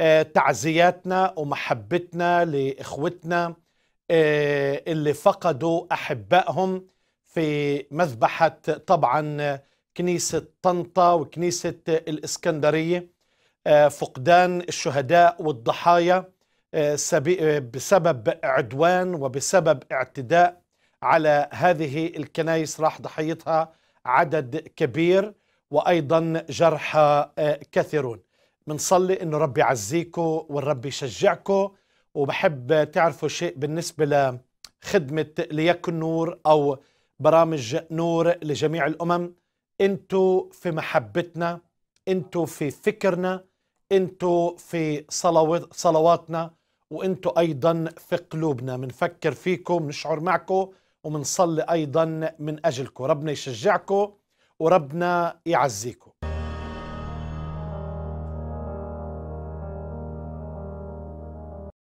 آه، تعزياتنا ومحبتنا لاخوتنا آه، اللي فقدوا احبائهم في مذبحه طبعا كنيسه طنطا وكنيسه الاسكندريه آه، فقدان الشهداء والضحايا بسبب عدوان وبسبب اعتداء على هذه الكنائس راح ضحيتها عدد كبير وايضا جرحى كثيرون بنصلي انه ربي يعزيكم والرب يشجعكم وبحب تعرفوا شيء بالنسبه لخدمه ليكن نور او برامج نور لجميع الامم انتوا في محبتنا انتوا في فكرنا انتوا في صلوات صلواتنا وانتوا ايضا في قلوبنا بنفكر فيكم بنشعر معكم وبنصلي ايضا من اجلكم ربنا يشجعكم وربنا يعزيكم